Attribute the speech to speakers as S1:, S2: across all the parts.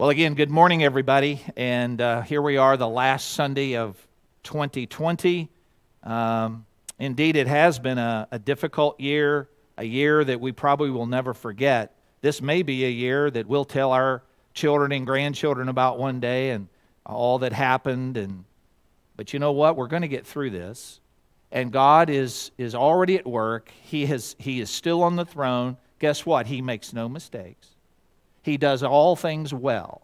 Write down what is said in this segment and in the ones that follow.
S1: Well, again, good morning, everybody. And uh, here we are, the last Sunday of 2020. Um, indeed, it has been a, a, difficult year, a year that we probably will never forget. This may be a year that we'll tell our children and grandchildren about one day and all that happened. And, but you know what? We're going to get through this. And God is, is already at work, he, has, he is still on the throne. Guess what? He makes no mistakes. He does all things well.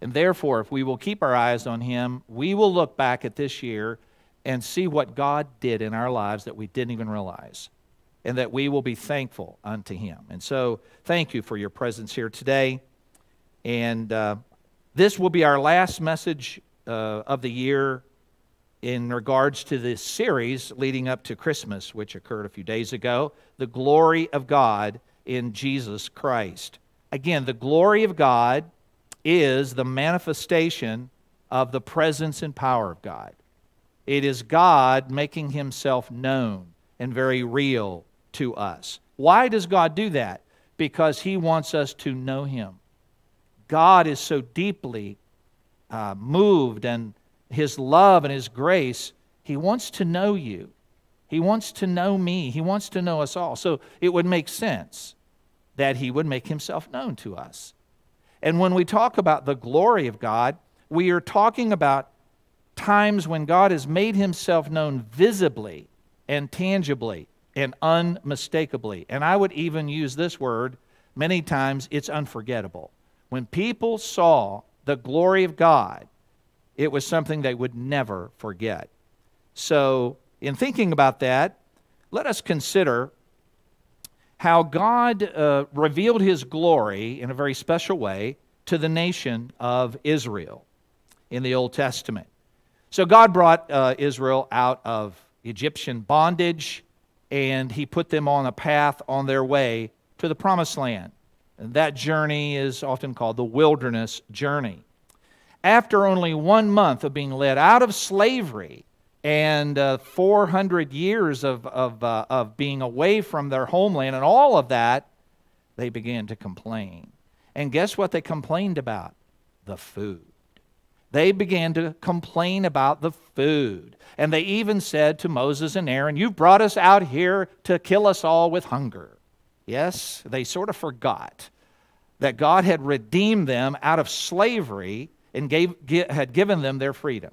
S1: And therefore, if we will keep our eyes on Him, we will look back at this year and see what God did in our lives that we didn't even realize, and that we will be thankful unto Him. And so, thank you for your presence here today. And uh, this will be our last message uh, of the year in regards to this series leading up to Christmas, which occurred a few days ago The Glory of God in Jesus Christ. Again, the glory of God is the manifestation of the presence and power of God. It is God making himself known and very real to us. Why does God do that? Because he wants us to know him. God is so deeply uh, moved and his love and his grace, he wants to know you. He wants to know me. He wants to know us all. So it would make sense that he would make himself known to us. And when we talk about the glory of God, we are talking about times when God has made himself known visibly and tangibly and unmistakably. And I would even use this word many times it's unforgettable. When people saw the glory of God, it was something they would never forget. So, in thinking about that, let us consider how God uh, revealed his glory in a very special way to the nation of Israel in the Old Testament. So God brought uh, Israel out of Egyptian bondage and he put them on a path on their way to the promised land. And that journey is often called the wilderness journey. After only one month of being led out of slavery and uh, 400 years of, of, uh, of being away from their homeland and all of that, they began to complain. And guess what they complained about? The food. They began to complain about the food. And they even said to Moses and Aaron, You've brought us out here to kill us all with hunger. Yes, they sort of forgot that God had redeemed them out of slavery and gave, had given them their freedom.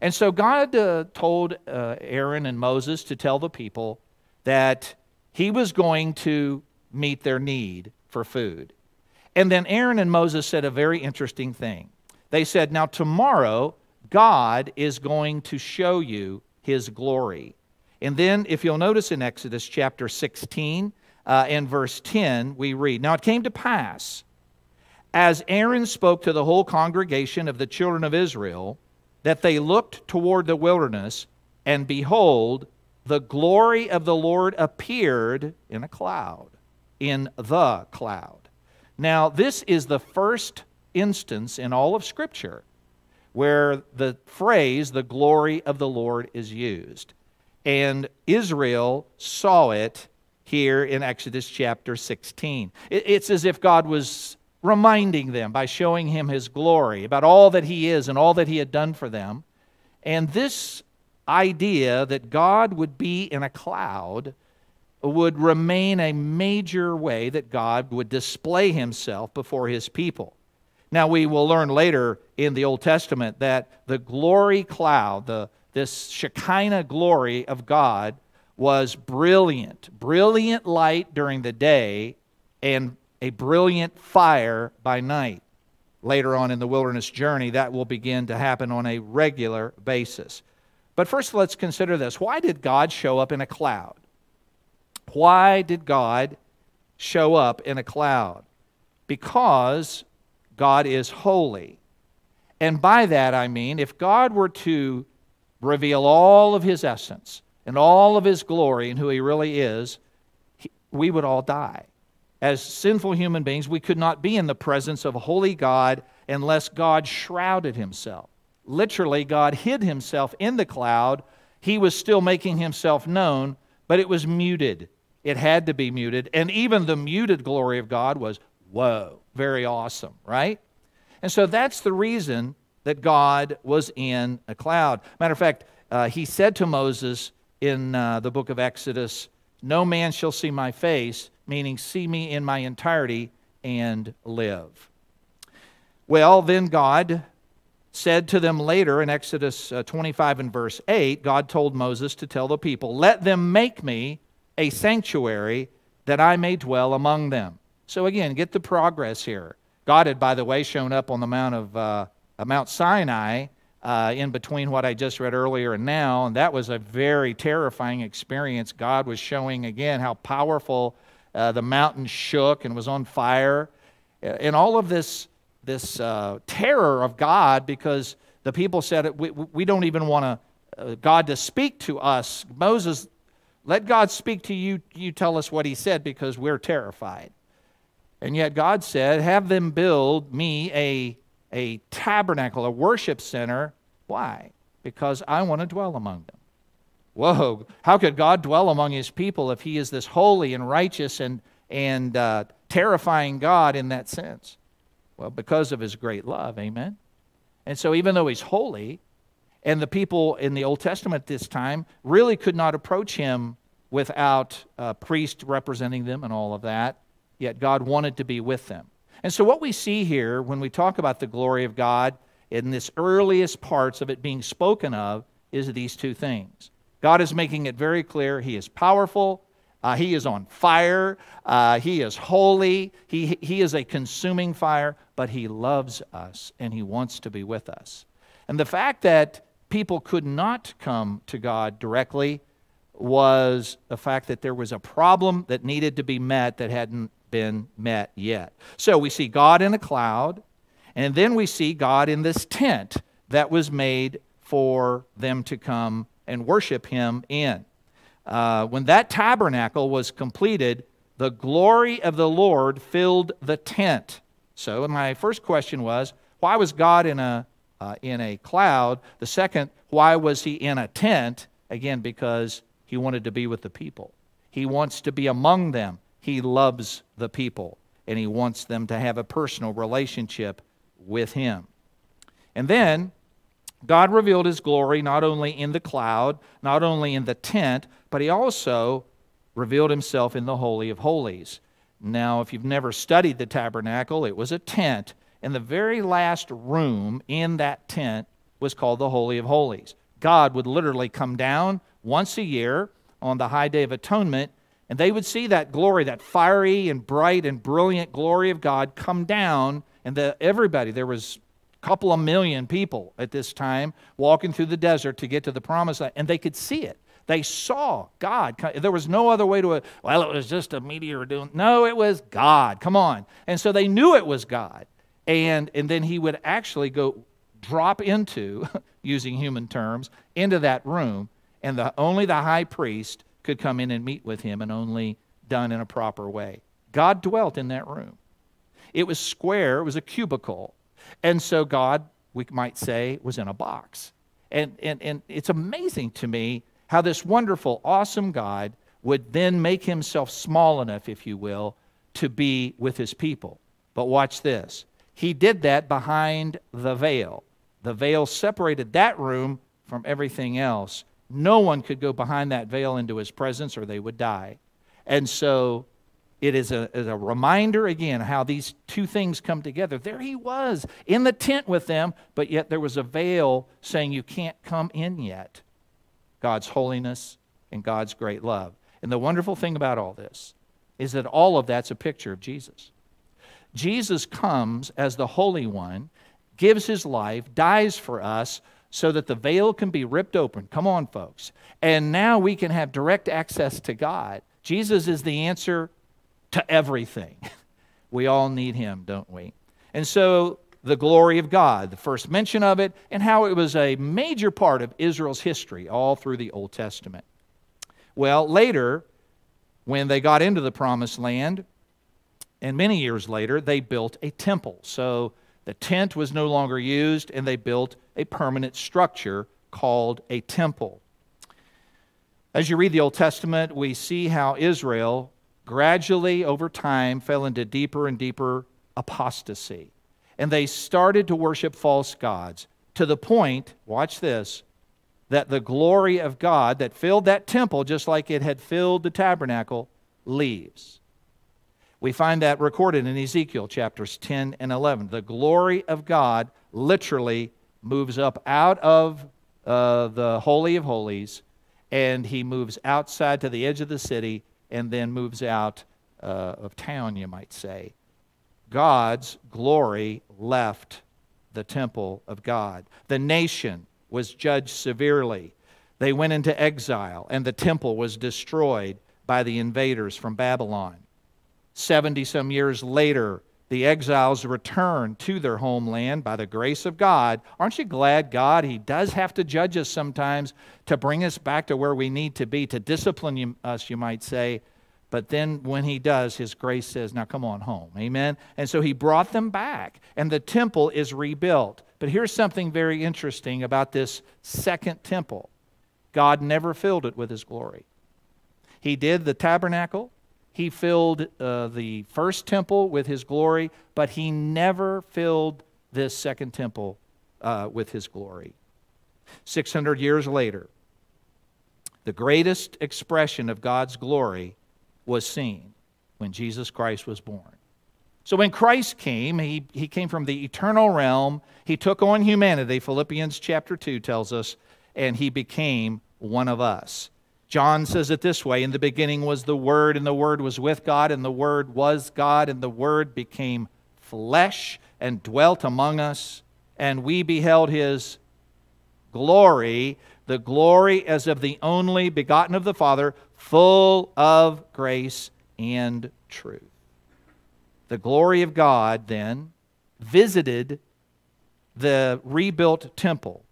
S1: And so God uh, told uh, Aaron and Moses to tell the people that he was going to meet their need for food. And then Aaron and Moses said a very interesting thing. They said, Now tomorrow, God is going to show you his glory. And then, if you'll notice in Exodus chapter 16 uh, and verse 10, we read Now it came to pass, as Aaron spoke to the whole congregation of the children of Israel, that they looked toward the wilderness, and behold, the glory of the Lord appeared in a cloud, in the cloud. Now, this is the first instance in all of Scripture where the phrase, the glory of the Lord, is used. And Israel saw it here in Exodus chapter 16. It's as if God was reminding them by showing him his glory about all that he is and all that he had done for them. And this idea that God would be in a cloud would remain a major way that God would display himself before his people. Now, we will learn later in the Old Testament that the glory cloud, the, this Shekinah glory of God, was brilliant, brilliant light during the day and a brilliant fire by night. Later on in the wilderness journey, that will begin to happen on a regular basis. But first, let's consider this. Why did God show up in a cloud? Why did God show up in a cloud? Because God is holy. And by that I mean, if God were to reveal all of his essence and all of his glory and who he really is, we would all die as sinful human beings, we could not be in the presence of a holy God unless God shrouded himself. Literally, God hid himself in the cloud. He was still making himself known, but it was muted. It had to be muted. And even the muted glory of God was, whoa, very awesome, right? And so that's the reason that God was in a cloud. Matter of fact, uh, he said to Moses in uh, the book of Exodus, No man shall see my face meaning see me in my entirety and live. Well, then God said to them later in Exodus uh, 25 and verse 8, God told Moses to tell the people, Let them make me a sanctuary that I may dwell among them. So again, get the progress here. God had, by the way, shown up on the Mount of uh, uh Mount Sinai uh, in between what I just read earlier and now, and that was a very terrifying experience. God was showing again how powerful uh, the mountain shook and was on fire. And all of this, this uh, terror of God because the people said, We, we don't even want to, uh, God to speak to us. Moses, let God speak to you. You tell us what he said because we're terrified. And yet God said, Have them build me a, a tabernacle, a worship center. Why? Because I want to dwell among them. Whoa, how could God dwell among his people if he is this holy and righteous and, and uh, terrifying God in that sense? Well, because of his great love, amen? And so, even though he's holy, and the people in the Old Testament this time really could not approach him without a uh, priest representing them and all of that, yet God wanted to be with them. And so, what we see here when we talk about the glory of God in this earliest parts of it being spoken of is these two things God is making it very clear He is powerful, uh, He is on fire, uh, He is holy, he, he is a consuming fire, but He loves us and He wants to be with us. And the fact that people could not come to God directly was the fact that there was a problem that needed to be met that hadn't been met yet. So we see God in a cloud, and then we see God in this tent that was made for them to come and worship him in. Uh, when that tabernacle was completed, the glory of the Lord filled the tent. So my first question was, why was God in a, uh, in a cloud? The second, why was he in a tent? Again, because he wanted to be with the people. He wants to be among them. He loves the people, and he wants them to have a personal relationship with him. And then God revealed his glory not only in the cloud, not only in the tent, but he also revealed himself in the Holy of Holies. Now, if you've never studied the tabernacle, it was a tent, and the very last room in that tent was called the Holy of Holies. God would literally come down once a year on the high day of atonement, and they would see that glory, that fiery and bright and brilliant glory of God come down, and the, everybody, there was couple of million people at this time walking through the desert to get to the promised land, and they could see it. They saw God. There was no other way to it. Well, it was just a meteor doing. No, it was God. Come on. And so they knew it was God. And, and then he would actually go drop into, using human terms, into that room, and the, only the high priest could come in and meet with him, and only done in a proper way. God dwelt in that room. It was square, it was a cubicle, and so God, we might say, was in a box. And, and, and it's amazing to me how this wonderful, awesome God would then make himself small enough, if you will, to be with his people. But watch this. He did that behind the veil. The veil separated that room from everything else. No one could go behind that veil into his presence or they would die. And so it is a, is a reminder again how these two things come together. There he was in the tent with them, but yet there was a veil saying, You can't come in yet. God's holiness and God's great love. And the wonderful thing about all this is that all of that's a picture of Jesus. Jesus comes as the Holy One, gives his life, dies for us, so that the veil can be ripped open. Come on, folks. And now we can have direct access to God. Jesus is the answer to everything. We all need him, don't we? And so the glory of God, the first mention of it, and how it was a major part of Israel's history all through the Old Testament. Well, later, when they got into the promised land, and many years later, they built a temple. So the tent was no longer used, and they built a permanent structure called a temple. As you read the Old Testament, we see how Israel gradually over time fell into deeper and deeper apostasy. And they started to worship false gods to the point, watch this, that the glory of God that filled that temple, just like it had filled the tabernacle, leaves. We find that recorded in Ezekiel chapters 10 and 11. The glory of God literally moves up out of uh, the Holy of Holies and he moves outside to the edge of the city and then moves out uh, of town, you might say. God's glory left the temple of God. The nation was judged severely. They went into exile, and the temple was destroyed by the invaders from Babylon. Seventy some years later, the exiles return to their homeland by the grace of God. Aren't you glad, God, He does have to judge us sometimes to bring us back to where we need to be, to discipline us, you might say. But then when He does, His grace says, Now come on home. Amen. And so He brought them back, and the temple is rebuilt. But here's something very interesting about this second temple God never filled it with His glory. He did the tabernacle, he filled uh, the first temple with his glory, but he never filled this second temple uh, with his glory. 600 years later, the greatest expression of God's glory was seen when Jesus Christ was born. So when Christ came, he, he came from the eternal realm. He took on humanity, Philippians chapter 2 tells us, and he became one of us. John says it this way In the beginning was the Word, and the Word was with God, and the Word was God, and the Word became flesh and dwelt among us, and we beheld his glory, the glory as of the only begotten of the Father, full of grace and truth. The glory of God then visited the rebuilt temple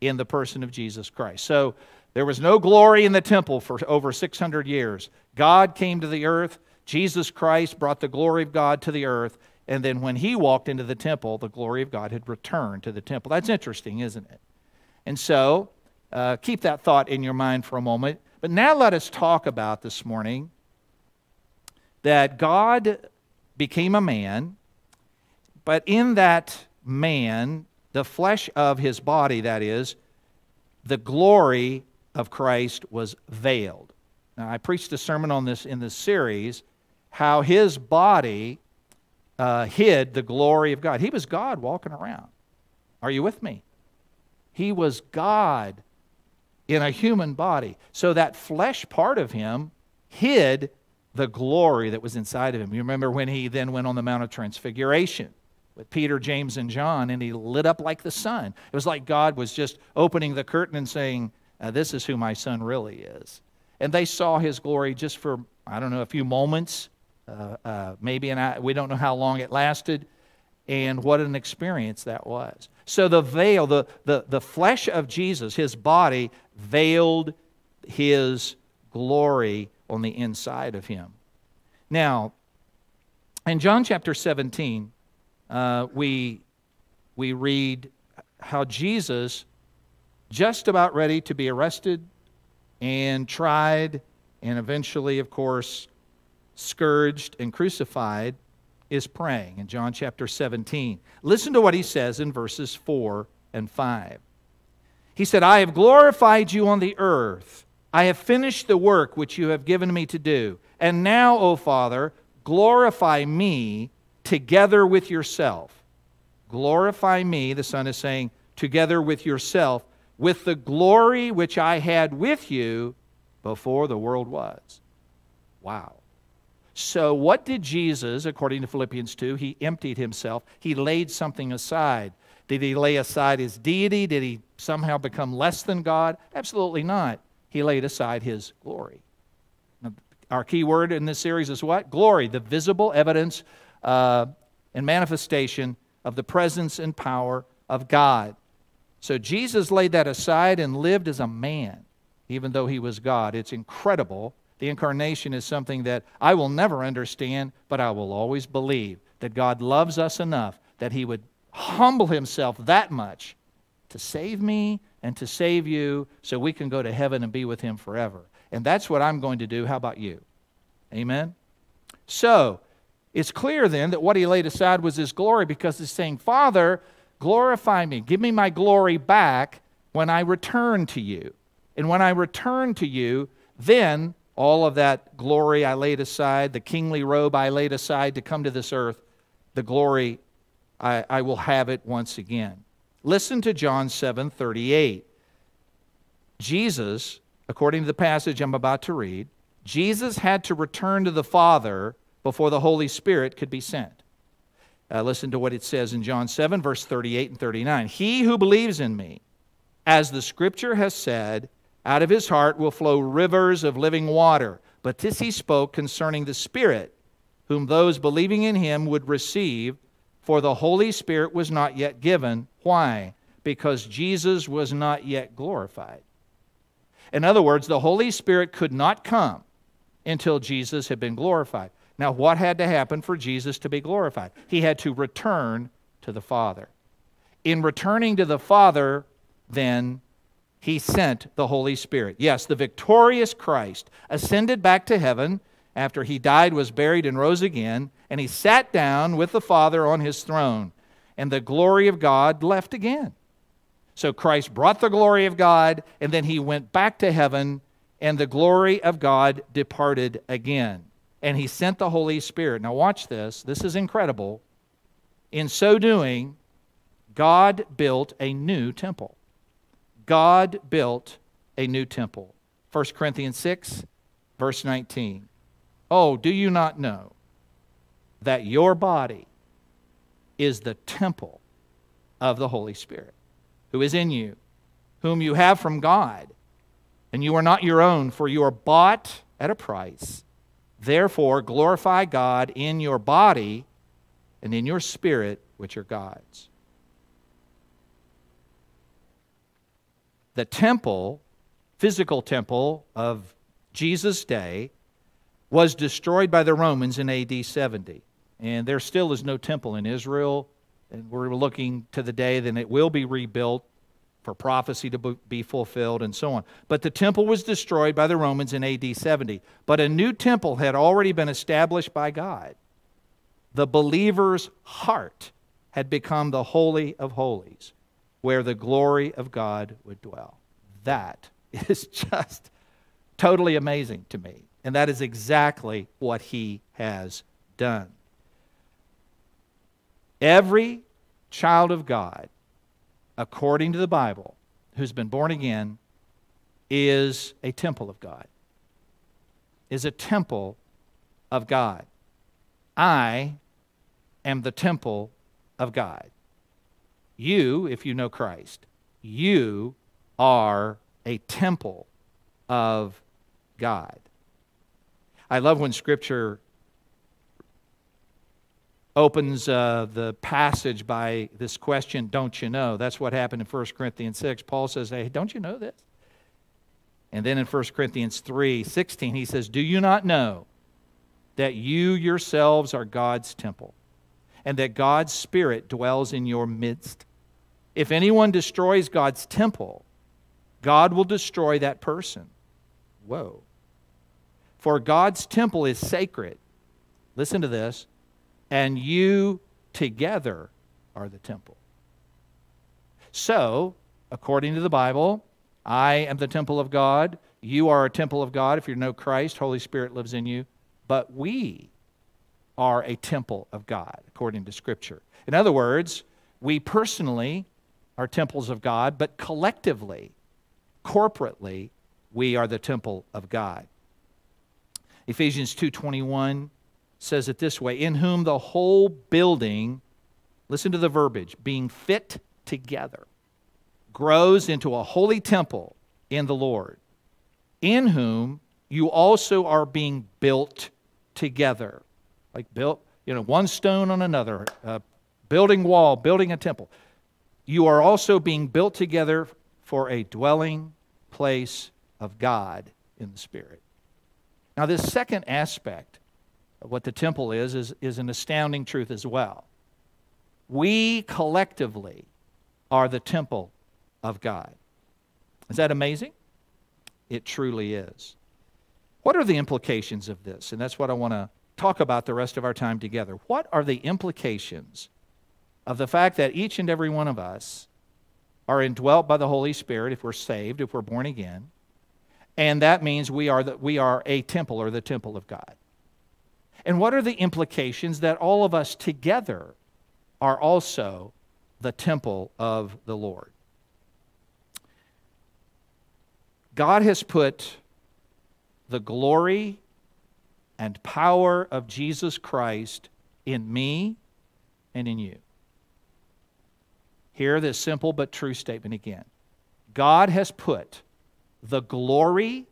S1: in the person of Jesus Christ. So, there was no glory in the temple for over 600 years. God came to the earth. Jesus Christ brought the glory of God to the earth. And then when he walked into the temple, the glory of God had returned to the temple. That's interesting, isn't it? And so uh, keep that thought in your mind for a moment. But now let us talk about this morning that God became a man, but in that man, the flesh of his body, that is, the glory of Christ was veiled. Now, I preached a sermon on this in this series how his body uh, hid the glory of God. He was God walking around. Are you with me? He was God in a human body. So that flesh part of him hid the glory that was inside of him. You remember when he then went on the Mount of Transfiguration with Peter, James, and John, and he lit up like the sun. It was like God was just opening the curtain and saying, uh, this is who my son really is. And they saw his glory just for, I don't know, a few moments, uh, uh, maybe, and we don't know how long it lasted. And what an experience that was. So the veil, the, the, the flesh of Jesus, his body, veiled his glory on the inside of him. Now, in John chapter 17, uh, we, we read how Jesus just about ready to be arrested and tried and eventually, of course, scourged and crucified, is praying in John chapter 17. Listen to what he says in verses 4 and 5. He said, I have glorified you on the earth. I have finished the work which you have given me to do. And now, O Father, glorify me together with yourself. Glorify me, the Son is saying, together with yourself, with the glory which I had with you before the world was. Wow. So, what did Jesus, according to Philippians 2, he emptied himself, he laid something aside. Did he lay aside his deity? Did he somehow become less than God? Absolutely not. He laid aside his glory. Now, our key word in this series is what? Glory, the visible evidence uh, and manifestation of the presence and power of God. So Jesus laid that aside and lived as a man, even though he was God. It's incredible. The incarnation is something that I will never understand, but I will always believe that God loves us enough that he would humble himself that much to save me and to save you so we can go to heaven and be with him forever. And that's what I'm going to do. How about you? Amen? So, it's clear then that what he laid aside was his glory because he's saying, Father, Glorify me. Give me my glory back when I return to you. And when I return to you, then all of that glory I laid aside, the kingly robe I laid aside to come to this earth, the glory I, I will have it once again. Listen to John 7 38. Jesus, according to the passage I'm about to read, Jesus had to return to the Father before the Holy Spirit could be sent. Uh, listen to what it says in John 7, verse 38 and 39. He who believes in me, as the scripture has said, out of his heart will flow rivers of living water. But this he spoke concerning the Spirit, whom those believing in him would receive, for the Holy Spirit was not yet given. Why? Because Jesus was not yet glorified. In other words, the Holy Spirit could not come until Jesus had been glorified. Now, what had to happen for Jesus to be glorified? He had to return to the Father. In returning to the Father, then, he sent the Holy Spirit. Yes, the victorious Christ ascended back to heaven after he died, was buried, and rose again, and he sat down with the Father on his throne, and the glory of God left again. So Christ brought the glory of God, and then he went back to heaven, and the glory of God departed again and he sent the Holy Spirit. Now, watch this. This is incredible. In so doing, God built a new temple. God built a new temple. 1 Corinthians 6, verse 19. Oh, do you not know that your body is the temple of the Holy Spirit, who is in you, whom you have from God, and you are not your own, for you are bought at a price. Therefore, glorify God in your body and in your spirit, which are God's. The temple, physical temple of Jesus' day, was destroyed by the Romans in AD 70. And there still is no temple in Israel. And we're looking to the day that it will be rebuilt for prophecy to be fulfilled and so on. But the temple was destroyed by the Romans in AD 70. But a new temple had already been established by God. The believer's heart had become the Holy of Holies, where the glory of God would dwell. That is just totally amazing to me. And that is exactly what he has done. Every child of God according to the Bible, who's been born again, is a temple of God, is a temple of God. I am the temple of God. You, if you know Christ, you are a temple of God. I love when Scripture opens uh, the passage by this question, Don't you know? That's what happened in 1 Corinthians 6. Paul says, Hey, don't you know this? And then in 1 Corinthians 3 16, he says, Do you not know that you yourselves are God's temple and that God's Spirit dwells in your midst? If anyone destroys God's temple, God will destroy that person. Whoa. For God's temple is sacred. Listen to this and you together are the temple. So, according to the Bible, I am the temple of God. You are a temple of God. If you know Christ, Holy Spirit lives in you. But we are a temple of God, according to Scripture. In other words, we personally are temples of God, but collectively, corporately, we are the temple of God. Ephesians 2:21 says it this way In whom the whole building, listen to the verbiage, being fit together, grows into a holy temple in the Lord, in whom you also are being built together. Like built, you know, one stone on another, uh, building wall, building a temple. You are also being built together for a dwelling place of God in the Spirit. Now, this second aspect what the temple is, is, is an astounding truth as well. We collectively are the temple of God. Is that amazing? It truly is. What are the implications of this? And that's what I want to talk about the rest of our time together. What are the implications of the fact that each and every one of us are indwelt by the Holy Spirit if we're saved, if we're born again? And that means we are, the, we are a temple or the temple of God. And what are the implications that all of us together are also the temple of the Lord? God has put the glory and power of Jesus Christ in me and in you. Hear this simple but true statement again God has put the glory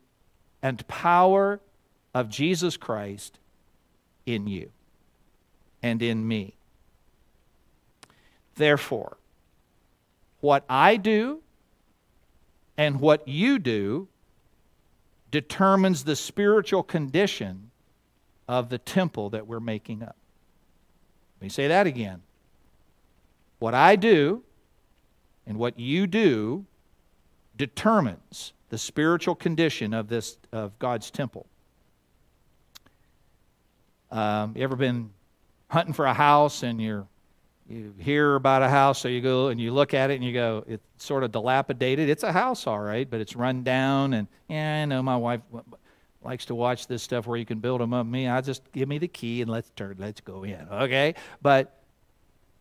S1: and power of Jesus Christ in you and in me. Therefore, what I do and what you do determines the spiritual condition of the temple that we're making up. Let me say that again. What I do and what you do determines the spiritual condition of this of God's temple. Um, you ever been hunting for a house and you're you hear about a house, so you go and you look at it and you go, it's sort of dilapidated. It's a house, all right, but it's run down. And yeah, I know my wife likes to watch this stuff where you can build them up. Me, I just give me the key and let's turn, let's go in, okay? But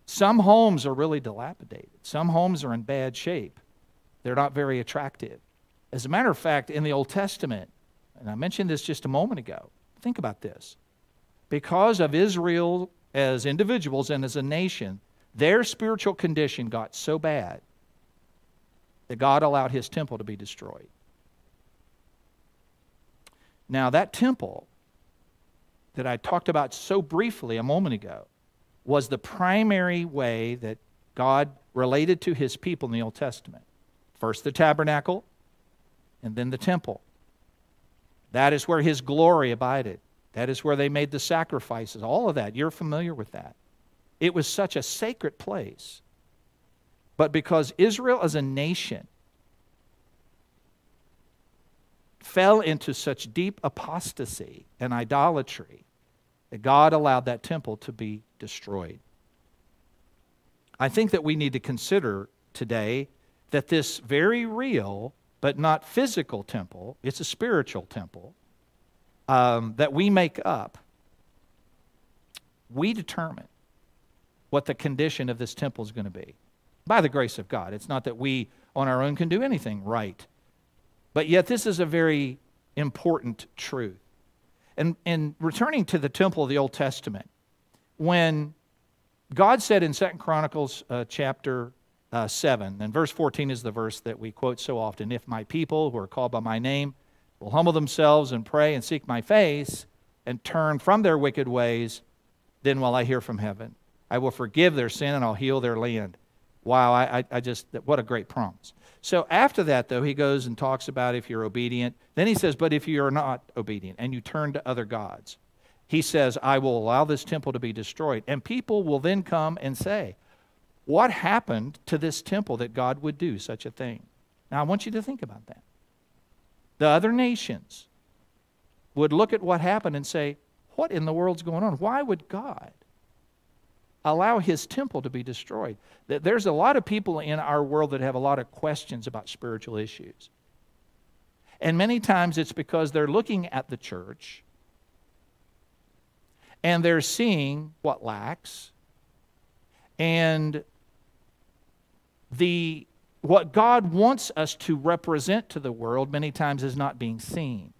S1: some homes are really dilapidated. Some homes are in bad shape. They're not very attractive. As a matter of fact, in the Old Testament, and I mentioned this just a moment ago, think about this because of Israel as individuals and as a nation, their spiritual condition got so bad that God allowed his temple to be destroyed. Now, that temple that I talked about so briefly a moment ago was the primary way that God related to his people in the Old Testament. First the tabernacle, and then the temple. That is where his glory abided. That is where they made the sacrifices, all of that. You're familiar with that. It was such a sacred place. But because Israel as a nation fell into such deep apostasy and idolatry that God allowed that temple to be destroyed. I think that we need to consider today that this very real but not physical temple, it's a spiritual temple, um, that we make up, we determine what the condition of this temple is going to be by the grace of God. It's not that we on our own can do anything right. But yet, this is a very important truth. And, and returning to the temple of the Old Testament, when God said in Second Chronicles uh, chapter uh, 7, and verse 14 is the verse that we quote so often if my people who are called by my name will humble themselves and pray and seek my face and turn from their wicked ways, then will I hear from heaven. I will forgive their sin and I'll heal their land. Wow, I, I just, what a great promise. So after that, though, he goes and talks about if you're obedient. Then he says, But if you are not obedient and you turn to other gods, he says, I will allow this temple to be destroyed. And people will then come and say, What happened to this temple that God would do such a thing? Now, I want you to think about that the other nations would look at what happened and say, What in the world's going on? Why would God allow his temple to be destroyed? There's a lot of people in our world that have a lot of questions about spiritual issues. And many times it's because they're looking at the church and they're seeing what lacks and the what God wants us to represent to the world many times is not being seen.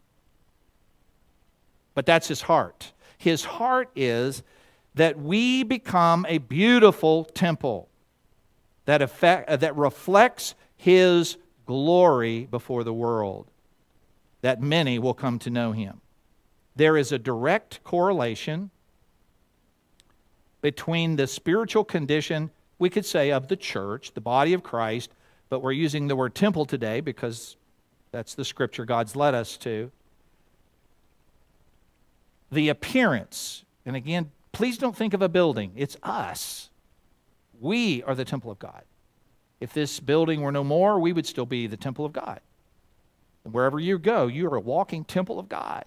S1: But that's his heart. His heart is that we become a beautiful temple that, effect, uh, that reflects his glory before the world, that many will come to know him. There is a direct correlation between the spiritual condition, we could say, of the church, the body of Christ, but we're using the word temple today because that's the scripture God's led us to. The appearance, and again, please don't think of a building, it's us. We are the temple of God. If this building were no more, we would still be the temple of God. And wherever you go, you are a walking temple of God.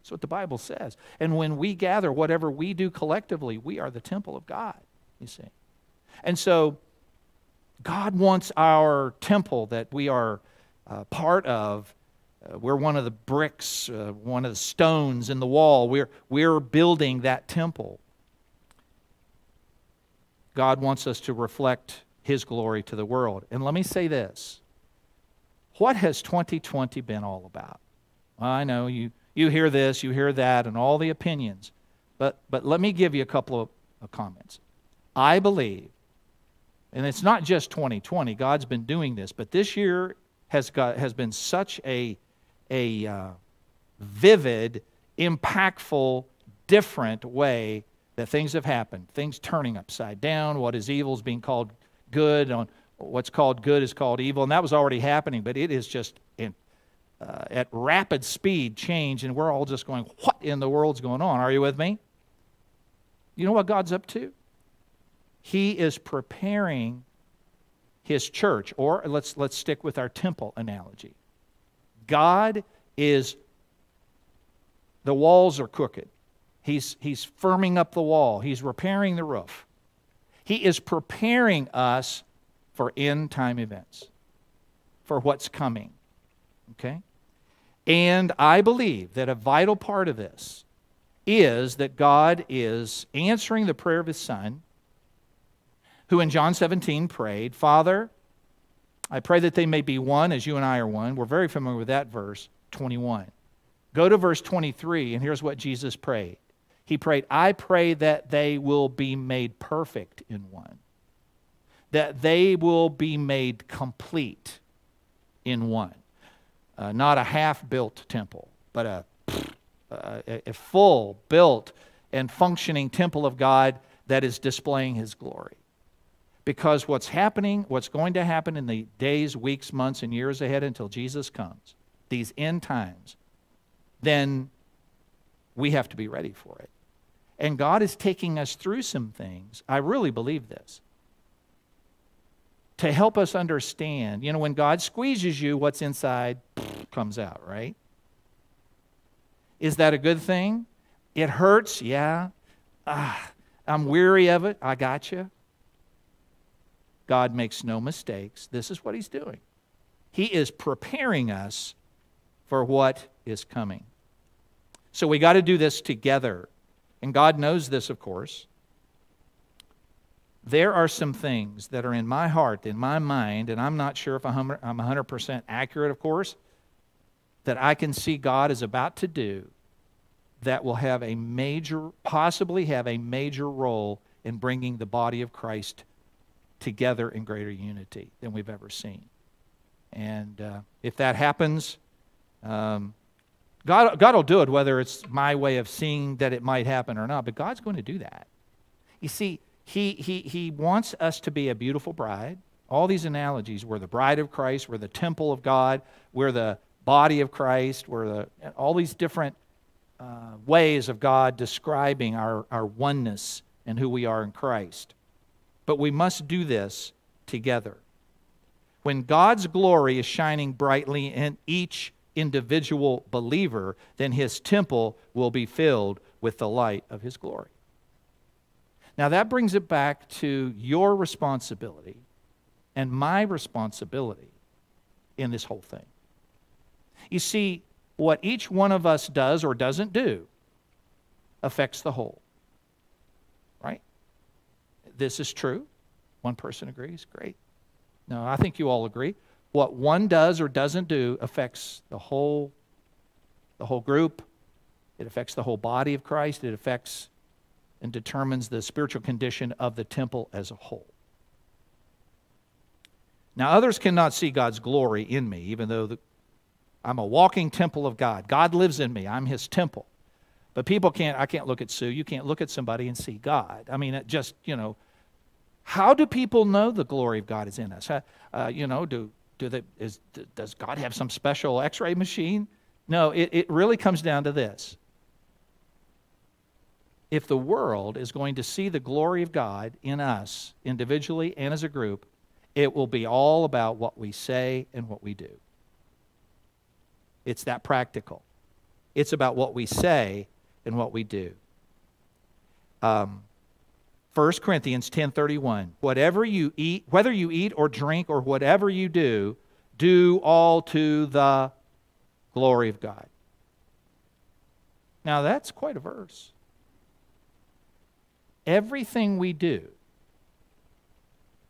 S1: That's what the Bible says. And when we gather, whatever we do collectively, we are the temple of God, you see. And so God wants our temple that we are uh, part of. Uh, we're one of the bricks, uh, one of the stones in the wall. We're, we're building that temple. God wants us to reflect His glory to the world. And let me say this what has 2020 been all about? I know you, you hear this, you hear that, and all the opinions. But, but let me give you a couple of, of comments. I believe and it's not just 2020, God's been doing this, but this year has, got, has been such a, a uh, vivid, impactful, different way that things have happened. Things turning upside down, what is evil is being called good, on what's called good is called evil, and that was already happening, but it is just in, uh, at rapid speed change, and we're all just going, What in the world's going on? Are you with me? You know what God's up to? He is preparing his church, or let's, let's stick with our temple analogy. God is, the walls are crooked. He's, he's firming up the wall, he's repairing the roof. He is preparing us for end time events, for what's coming. Okay? And I believe that a vital part of this is that God is answering the prayer of his son who in John 17 prayed, Father, I pray that they may be one as you and I are one. We're very familiar with that verse 21. Go to verse 23, and here's what Jesus prayed. He prayed, I pray that they will be made perfect in one, that they will be made complete in one. Uh, not a half built temple, but a, a, a full built and functioning temple of God that is displaying his glory. Because what's happening, what's going to happen in the days, weeks, months, and years ahead until Jesus comes, these end times, then we have to be ready for it. And God is taking us through some things. I really believe this. To help us understand, you know, when God squeezes you, what's inside comes out, right? Is that a good thing? It hurts, yeah. Ah, I'm weary of it. I got you. God makes no mistakes. This is what He's doing. He is preparing us for what is coming. So we got to do this together. And God knows this, of course. There are some things that are in my heart, in my mind, and I'm not sure if I'm 100% accurate, of course, that I can see God is about to do that will have a major, possibly have a major role in bringing the body of Christ together in greater unity than we've ever seen. And uh, if that happens, um, God, God will do it, whether it's my way of seeing that it might happen or not, but God's going to do that. You see, he, he, he wants us to be a beautiful bride. All these analogies we're the bride of Christ, we're the temple of God, we're the body of Christ, we're the, all these different uh, ways of God describing our, our oneness and who we are in Christ. But we must do this together. When God's glory is shining brightly in each individual believer, then his temple will be filled with the light of his glory. Now, that brings it back to your responsibility and my responsibility in this whole thing. You see, what each one of us does or doesn't do affects the whole this is true. One person agrees, great. No, I think you all agree. What one does or doesn't do affects the whole the whole group. It affects the whole body of Christ. It affects and determines the spiritual condition of the temple as a whole. Now, others cannot see God's glory in me, even though the, I'm a walking temple of God. God lives in me, I'm his temple. But people can't, I can't look at Sue. You can't look at somebody and see God. I mean, it just, you know, how do people know the glory of God is in us? Uh, you know, do, do they, is, does God have some special x ray machine? No, it, it really comes down to this. If the world is going to see the glory of God in us, individually and as a group, it will be all about what we say and what we do. It's that practical. It's about what we say in what we do. Um, 1 Corinthians 10:31 Whatever you eat, whether you eat or drink or whatever you do, do all to the glory of God. Now that's quite a verse. Everything we do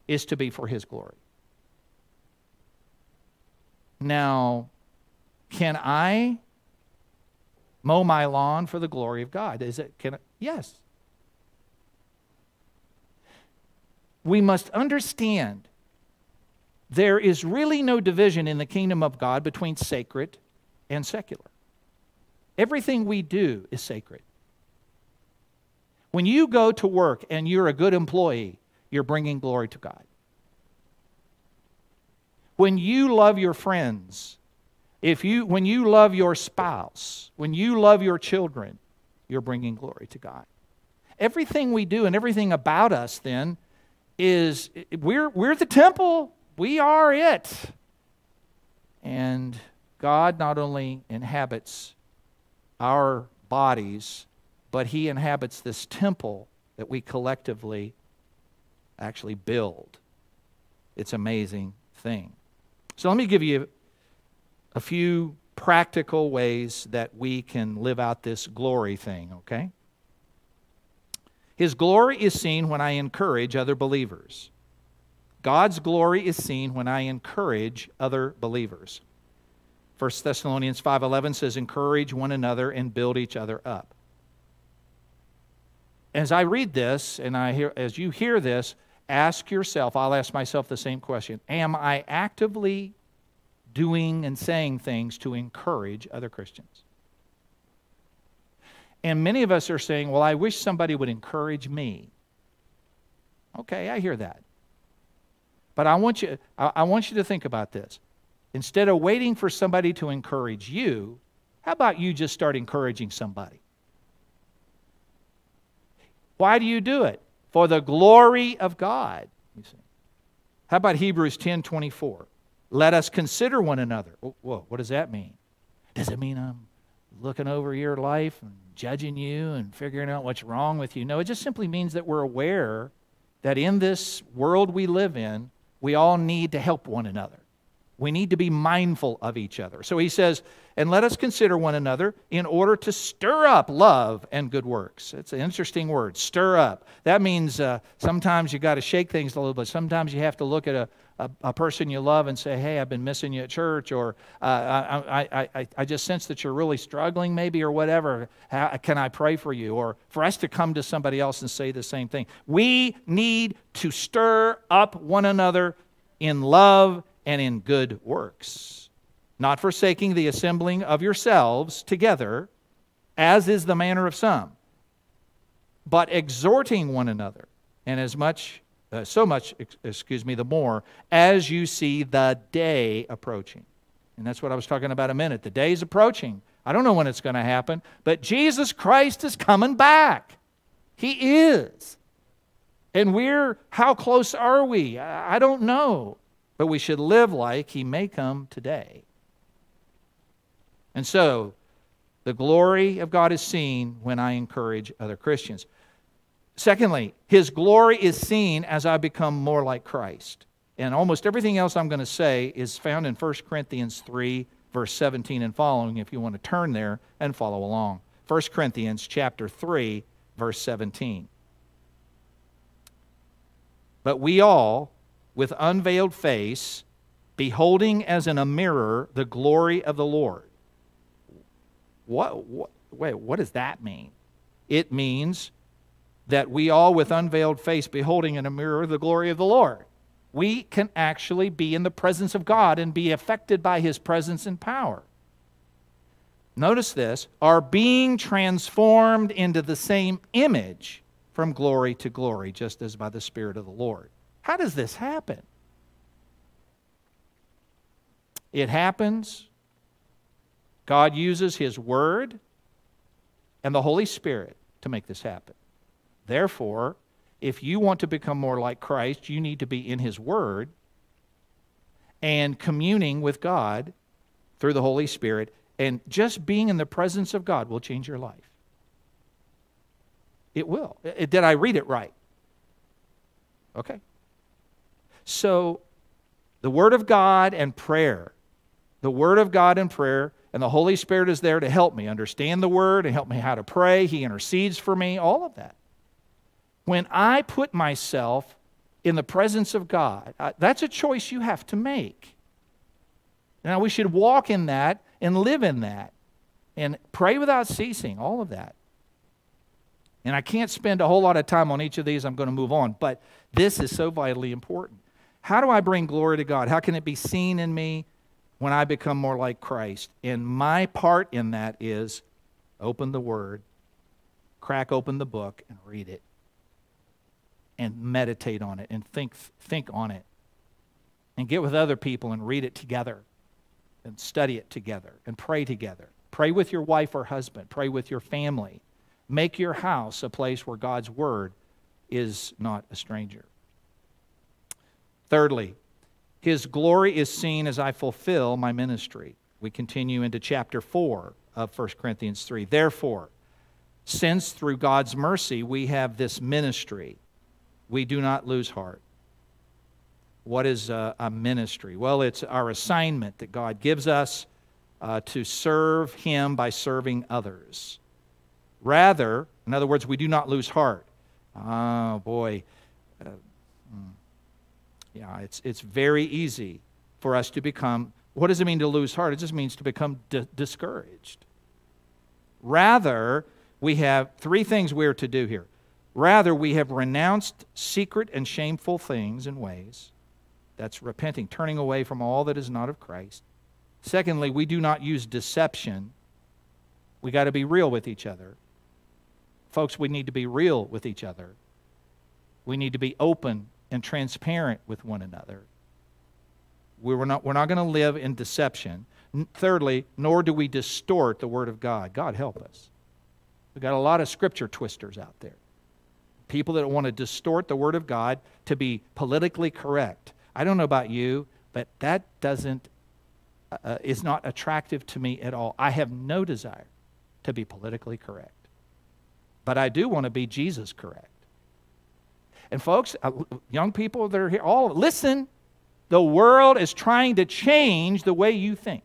S1: is to be for his glory. Now, can I Mow my lawn for the glory of God. Is it, can yes. We must understand there is really no division in the kingdom of God between sacred and secular. Everything we do is sacred. When you go to work and you're a good employee, you're bringing glory to God. When you love your friends if you, when you love your spouse, when you love your children, you're bringing glory to God. Everything we do and everything about us then is we're, we're the temple, we are it. And God not only inhabits our bodies, but He inhabits this temple that we collectively actually build. It's amazing thing. So let me give you a few practical ways that we can live out this glory thing, okay? His glory is seen when I encourage other believers. God's glory is seen when I encourage other believers. 1 Thessalonians 5:11 says encourage one another and build each other up. As I read this and I hear as you hear this, ask yourself, I'll ask myself the same question, am I actively doing and saying things to encourage other Christians. And many of us are saying, Well, I wish somebody would encourage me. Okay, I hear that. But I want you, I, want you to think about this. Instead of waiting for somebody to encourage you, how about you just start encouraging somebody? Why do you do it? For the glory of God. You see. How about Hebrews 10 24? Let us consider one another. Whoa, what does that mean? Does it mean I'm looking over your life and judging you and figuring out what's wrong with you? No, it just simply means that we're aware that in this world we live in, we all need to help one another. We need to be mindful of each other. So he says, and let us consider one another in order to stir up love and good works. It's an interesting word, stir up. That means uh, sometimes you got to shake things a little bit. Sometimes you have to look at a, a, a, person you love and say, Hey, I've been missing you at church, or uh, I, I, I, I, just sense that you're really struggling, maybe, or whatever. How, can I pray for you? Or for us to come to somebody else and say the same thing. We need to stir up one another in love and in good works, not forsaking the assembling of yourselves together, as is the manner of some, but exhorting one another, and as much uh, so much, excuse me, the more as you see the day approaching. And that's what I was talking about a minute. The day is approaching. I don't know when it's going to happen, but Jesus Christ is coming back. He is. And we're, how close are we? I don't know. But we should live like He may come today. And so, the glory of God is seen when I encourage other Christians. Secondly, his glory is seen as I become more like Christ. And almost everything else I'm going to say is found in 1 Corinthians 3, verse 17 and following, if you want to turn there and follow along. 1 Corinthians chapter 3, verse 17. But we all, with unveiled face, beholding as in a mirror the glory of the Lord. What, what, wait, what does that mean? It means that we all with unveiled face beholding in a mirror the glory of the Lord. We can actually be in the presence of God and be affected by his presence and power. Notice this are being transformed into the same image from glory to glory, just as by the Spirit of the Lord. How does this happen? It happens. God uses His Word and the Holy Spirit to make this happen. Therefore, if you want to become more like Christ, you need to be in His Word and communing with God through the Holy Spirit. And just being in the presence of God will change your life. It will. Did I read it right? Okay. So, the Word of God and prayer, the Word of God and prayer, and the Holy Spirit is there to help me understand the Word and help me how to pray. He intercedes for me, all of that. When I put myself in the presence of God, that's a choice you have to make. Now, we should walk in that and live in that and pray without ceasing, all of that. And I can't spend a whole lot of time on each of these. I'm going to move on. But this is so vitally important. How do I bring glory to God? How can it be seen in me when I become more like Christ? And my part in that is open the Word, crack open the book, and read it and meditate on it and think, think on it. And get with other people and read it together and study it together and pray together. Pray with your wife or husband, pray with your family. Make your house a place where God's word is not a stranger. Thirdly, his glory is seen as I fulfill my ministry. We continue into chapter 4 of 1 Corinthians 3. Therefore, since through God's mercy we have this ministry, we do not lose heart. What is a, a ministry? Well, it's our assignment that God gives us uh, to serve Him by serving others. Rather, in other words, we do not lose heart. Oh, boy. Uh, hmm. yeah, it's, it's very easy for us to become. What does it mean to lose heart? It just means to become discouraged. Rather, we have three things we're to do here Rather, we have renounced secret and shameful things and ways. That's repenting, turning away from all that is not of Christ. Secondly, we do not use deception. We got to be real with each other. Folks, we need to be real with each other. We need to be open and transparent with one another. We not, we're not going to live in deception. Thirdly, nor do we distort the Word of God. God help us. We've got a lot of scripture twisters out there people that want to distort the Word of God to be politically correct. I don't know about you, but that doesn't uh, uh, is not attractive to me at all. I have no desire to be politically correct, but I do want to be Jesus correct. And folks, uh, young people that are here, all listen. The world is trying to change the way you think,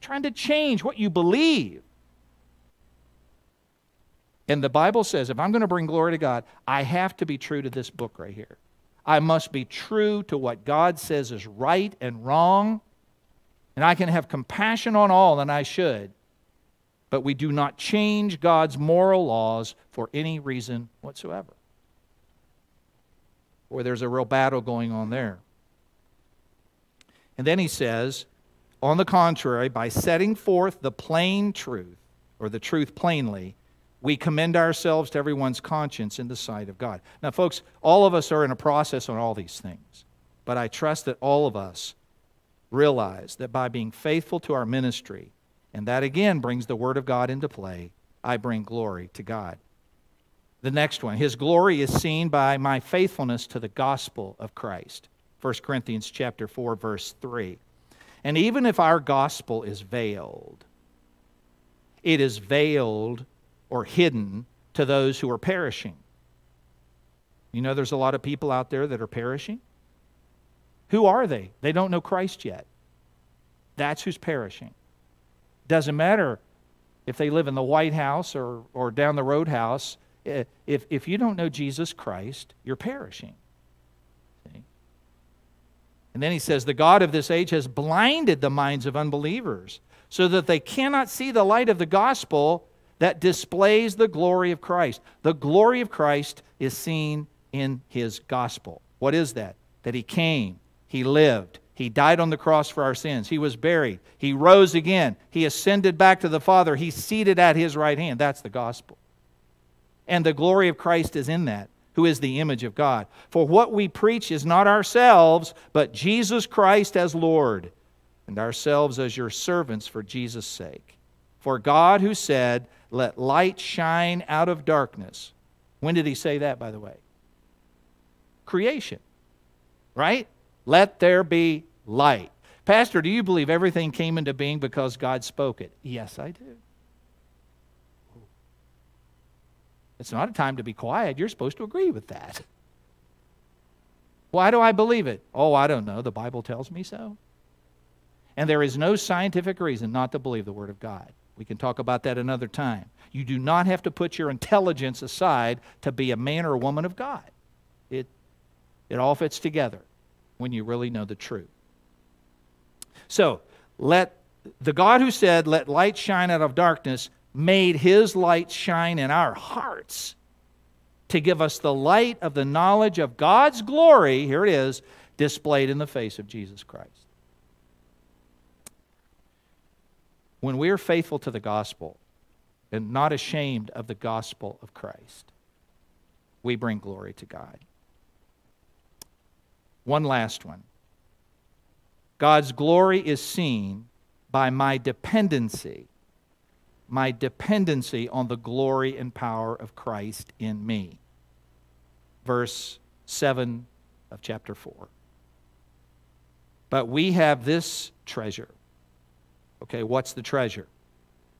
S1: trying to change what you believe. And the Bible says if I'm going to bring glory to God, I have to be true to this book right here. I must be true to what God says is right and wrong. And I can have compassion on all, and I should. But we do not change God's moral laws for any reason whatsoever. Or there's a real battle going on there. And then he says, on the contrary, by setting forth the plain truth, or the truth plainly, we commend ourselves to everyone's conscience in the sight of God. Now, folks, all of us are in a process on all these things, but I trust that all of us realize that by being faithful to our ministry, and that again brings the Word of God into play, I bring glory to God. The next one, his glory is seen by my faithfulness to the gospel of Christ. 1 Corinthians chapter 4 verse 3. And even if our gospel is veiled, it is veiled or hidden to those who are perishing. You know, there's a lot of people out there that are perishing. Who are they? They don't know Christ yet. That's who's perishing. Doesn't matter if they live in the White House or, or down the roadhouse. If, if you don't know Jesus Christ, you're perishing. See? And then he says, The God of this age has blinded the minds of unbelievers so that they cannot see the light of the gospel that displays the glory of Christ. The glory of Christ is seen in his gospel. What is that? That he came, he lived, he died on the cross for our sins, he was buried, he rose again, he ascended back to the Father, he's seated at his right hand. That's the gospel. And the glory of Christ is in that, who is the image of God. For what we preach is not ourselves, but Jesus Christ as Lord, and ourselves as your servants for Jesus' sake. For God, who said, let light shine out of darkness. When did he say that, by the way? Creation, right? Let there be light. Pastor, do you believe everything came into being because God spoke it? Yes, I do. It's not a time to be quiet. You're supposed to agree with that. Why do I believe it? Oh, I don't know. The Bible tells me so. And there is no scientific reason not to believe the Word of God. We can talk about that another time. You do not have to put your intelligence aside to be a man or a woman of God. It, it all fits together when you really know the truth. So, let the God who said, Let light shine out of darkness, made his light shine in our hearts to give us the light of the knowledge of God's glory, here it is, displayed in the face of Jesus Christ. when we are faithful to the gospel and not ashamed of the gospel of Christ, we bring glory to God. One last one God's glory is seen by my dependency, my dependency on the glory and power of Christ in me. Verse 7 of chapter 4. But we have this treasure Okay, what's the treasure?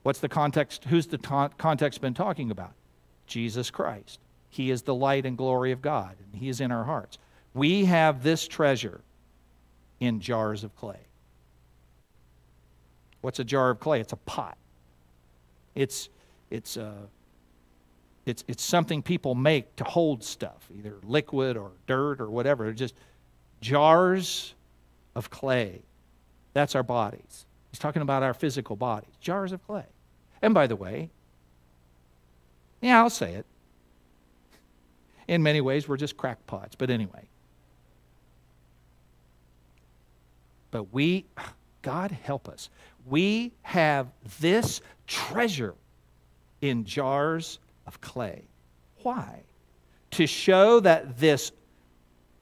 S1: What's the context? Who's the context been talking about? Jesus Christ. He is the light and glory of God, and He is in our hearts. We have this treasure in jars of clay. What's a jar of clay? It's a pot. It's it's a uh, it's it's something people make to hold stuff, either liquid or dirt or whatever. They're just jars of clay. That's our bodies. He's talking about our physical bodies, jars of clay. And by the way, yeah, I'll say it. In many ways, we're just crackpots, but anyway. But we, God help us, we have this treasure in jars of clay. Why? To show that this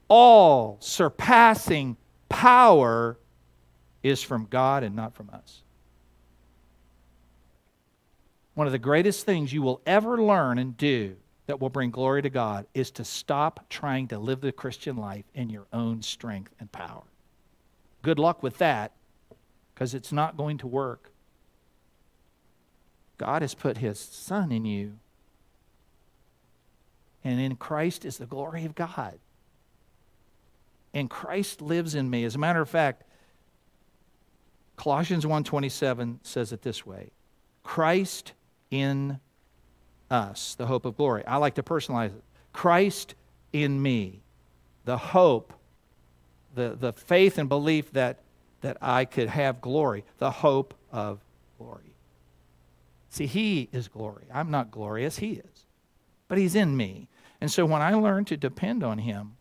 S1: all surpassing power is from God and not from us. One of the greatest things you will ever learn and do that will bring glory to God is to stop trying to live the Christian life in your own strength and power. Good luck with that because it's not going to work. God has put his son in you. And in Christ is the glory of God. And Christ lives in me. As a matter of fact, Colossians 1:27 says it this way: Christ in us, the hope of glory. I like to personalize it. Christ in me, the hope, the, the faith and belief that, that I could have glory, the hope of glory. See, He is glory. I'm not glorious, He is. But He's in me. And so when I learn to depend on Him,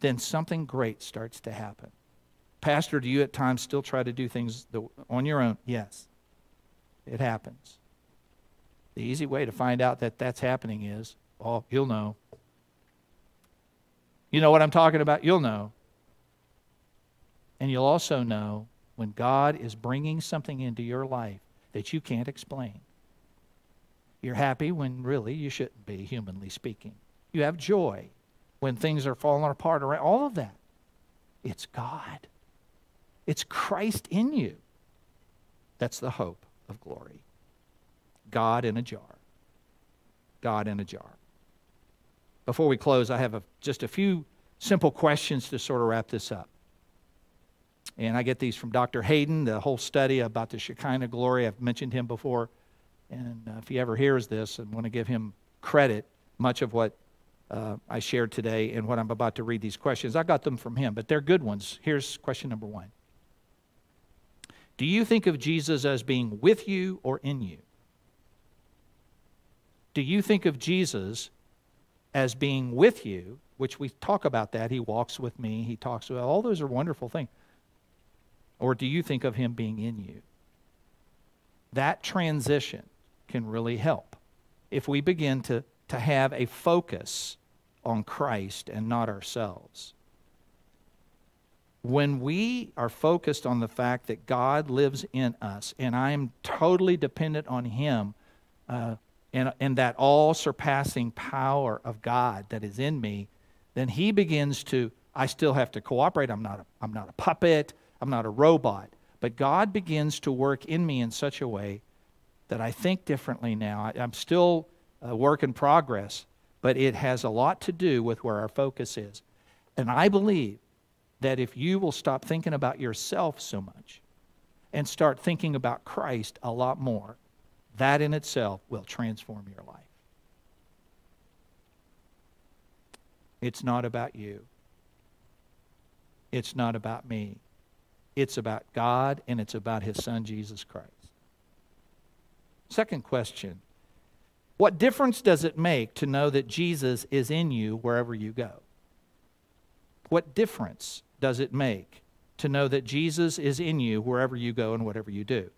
S1: then something great starts to happen. Pastor, do you at times still try to do things on your own? Yes, it happens. The easy way to find out that that's happening is, oh, you'll know. You know what I'm talking about? You'll know. And you'll also know when God is bringing something into your life that you can't explain. You're happy when really you shouldn't be, humanly speaking. You have joy when things are falling apart around, all of that. It's God. It's Christ in you. That's the hope of glory. God in a jar. God in a jar. Before we close, I have a, just a few simple questions to sort of wrap this up. And I get these from Dr. Hayden, the whole study about the Shekinah glory. I've mentioned him before. And uh, if he ever hears this, I want to give him credit. Much of what uh, I shared today and what I'm about to read these questions, I got them from him, but they're good ones. Here's question number one do you think of Jesus as being with you or in you? Do you think of Jesus as being with you, which we talk about that? He walks with me, he talks with all those are wonderful things. Or do you think of him being in you? That transition can really help if we begin to, to have a focus on Christ and not ourselves when we are focused on the fact that God lives in us and I am totally dependent on Him uh, and, and that all surpassing power of God that is in me, then He begins to, I still have to cooperate. I'm not a, I'm not a puppet, I'm not a robot. But God begins to work in me in such a way that I think differently now. I, am still a work in progress, but it has a lot to do with where our focus is. And I believe that if you will stop thinking about yourself so much and start thinking about Christ a lot more, that in itself will transform your life. It's not about you. It's not about me. It's about God and it's about His Son, Jesus Christ. Second question What difference does it make to know that Jesus is in you wherever you go? What difference does it make to know that Jesus is in you wherever you go and whatever you do?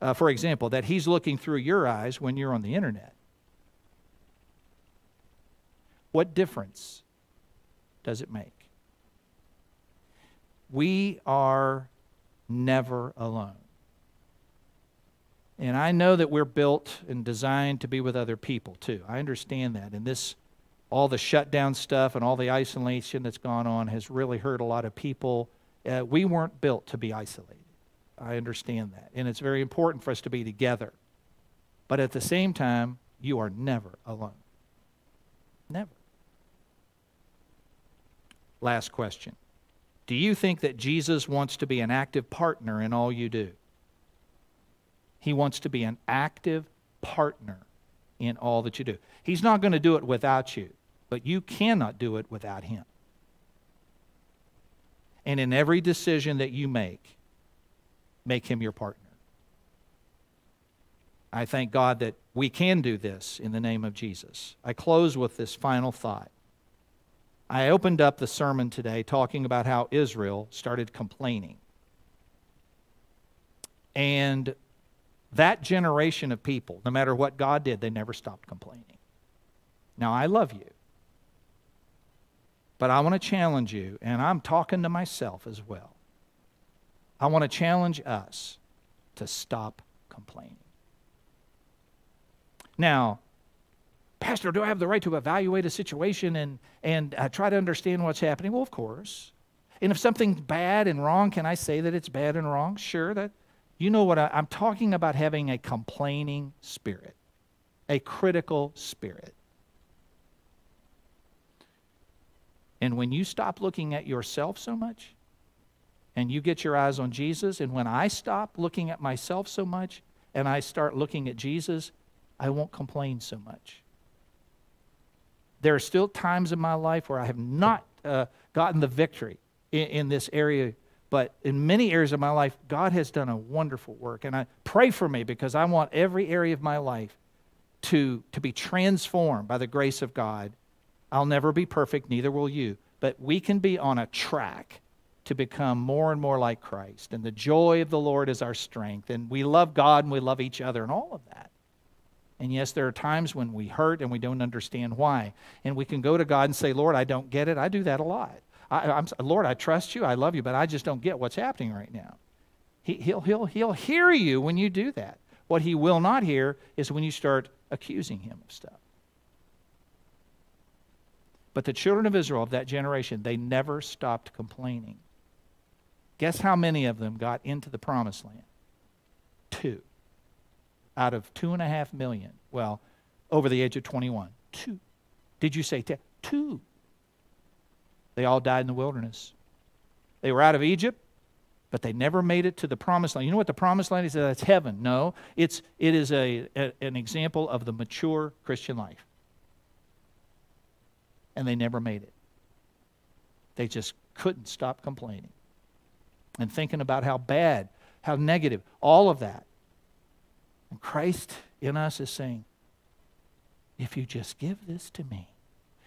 S1: Uh, for example, that he's looking through your eyes when you're on the internet. What difference does it make? We are never alone. And I know that we're built and designed to be with other people too. I understand that. And this all the shutdown stuff and all the isolation that's gone on has really hurt a lot of people. Uh, we weren't built to be isolated. I understand that. And it's very important for us to be together. But at the same time, you are never alone. Never. Last question Do you think that Jesus wants to be an active partner in all you do? He wants to be an active partner in all that you do. He's not going to do it without you but you cannot do it without Him. And in every decision that you make, make Him your partner. I thank God that we can do this in the name of Jesus. I close with this final thought. I opened up the sermon today talking about how Israel started complaining. And that generation of people, no matter what God did, they never stopped complaining. Now, I love you. But I want to challenge you, and I'm talking to myself as well. I want to challenge us to stop complaining. Now, Pastor, do I have the right to evaluate a situation and, and uh, try to understand what's happening? Well, of course. And if something's bad and wrong, can I say that it's bad and wrong? Sure, that you know what I, I'm talking about having a complaining spirit, a critical spirit. And when you stop looking at yourself so much and you get your eyes on Jesus, and when I stop looking at myself so much and I start looking at Jesus, I won't complain so much. There are still times in my life where I have not uh, gotten the victory in, in this area, but in many areas of my life, God has done a wonderful work. And I pray for me because I want every area of my life to, to be transformed by the grace of God I'll never be perfect, neither will you. But we can be on a track to become more and more like Christ. And the joy of the Lord is our strength. And we love God and we love each other and all of that. And yes, there are times when we hurt and we don't understand why. And we can go to God and say, Lord, I don't get it. I do that a lot. I, Lord, I trust you. I love you, but I just don't get what's happening right now. He, he'll, he'll, he'll hear you when you do that. What he will not hear is when you start accusing him of stuff. But the children of Israel of that generation, they never stopped complaining. Guess how many of them got into the promised land? Two. Out of two and a half million. Well, over the age of 21. Two. Did you say ten? Two. They all died in the wilderness. They were out of Egypt, but they never made it to the promised land. You know what the promised land is? That's heaven. No, it's, it is a, a an example of the mature Christian life and they never made it. They just couldn't stop complaining and thinking about how bad, how negative, all of that. And Christ in us is saying, if you just give this to me,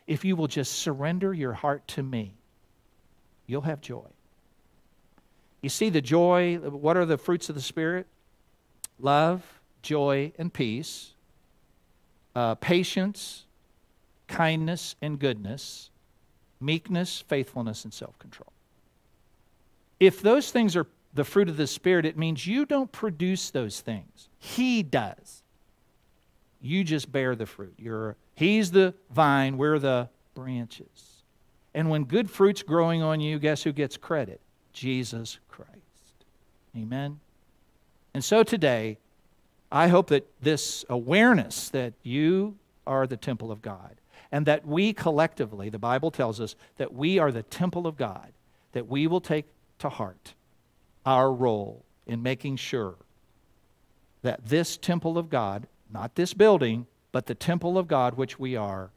S1: if you will just surrender your heart to me, you'll have joy. You see the joy, what are the fruits of the Spirit? Love, joy, and peace, uh, patience, kindness and goodness, meekness, faithfulness, and self control. If those things are the fruit of the Spirit, it means you don't produce those things. He does. You just bear the fruit. You're, he's the vine, we're the branches. And when good fruit's growing on you, guess who gets credit? Jesus Christ. Amen. And so today, I hope that this awareness that you are the temple of God and that we collectively, the Bible tells us, that we are the temple of God, that we will take to heart our role in making sure that this temple of God, not this building, but the temple of God which we are,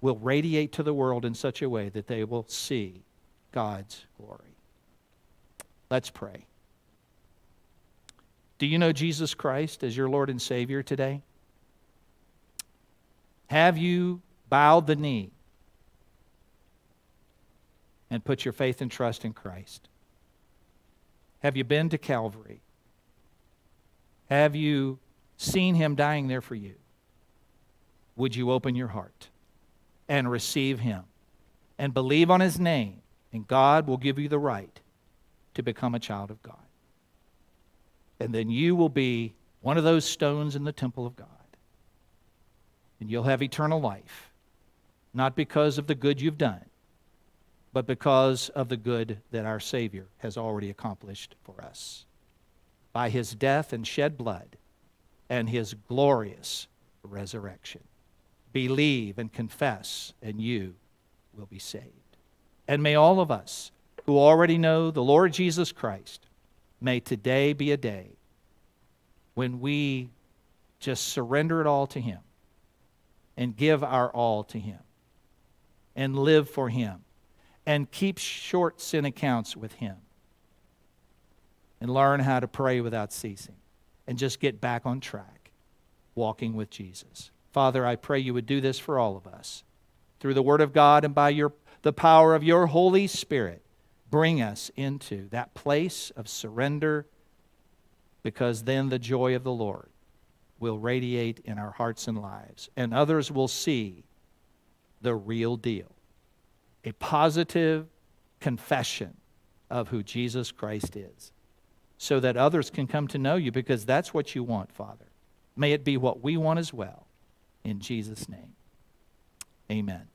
S1: will radiate to the world in such a way that they will see God's glory. Let's pray. Do you know Jesus Christ as your Lord and Savior today? Have you bow the knee, and put your faith and trust in Christ? Have you been to Calvary? Have you seen him dying there for you? Would you open your heart and receive him and believe on his name? And God will give you the right to become a child of God. And then you will be one of those stones in the temple of God. And you'll have eternal life not because of the good you've done, but because of the good that our Savior has already accomplished for us. By his death and shed blood and his glorious resurrection. Believe and confess, and you will be saved. And may all of us who already know the Lord Jesus Christ, may today be a day when we just surrender it all to Him and give our all to Him and live for Him and keep short sin accounts with Him and learn how to pray without ceasing and just get back on track walking with Jesus. Father, I pray you would do this for all of us. Through the Word of God and by your, the power of your Holy Spirit, bring us into that place of surrender because then the joy of the Lord will radiate in our hearts and lives, and others will see the real deal a positive confession of who Jesus Christ is so that others can come to know you because that's what you want, Father. May it be what we want as well. In Jesus' name, amen.